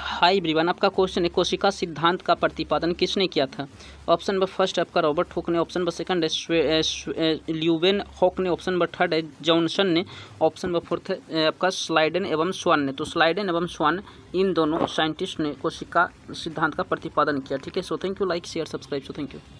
हाय ब्रिवान आपका क्वेश्चन है कोशिका सिद्धांत का प्रतिपादन किसने किया था ऑप्शन नंबर फर्स्ट आपका रॉबर्ट हुक ने ऑप्शन नंबर सेकंड है ल्यूवेन हॉक ने ऑप्शन नंबर थर्ड है जॉनसन ने ऑप्शन नंबर फोर्थ है आपका स्लाइडन एवं स्वान ने तो स्लाइडन एवं स्वान इन दोनों साइंटिस्ट ने कोशिका सिद्धांत का प्रतिपादन किया ठीक है so thank you like share subscribe so thank you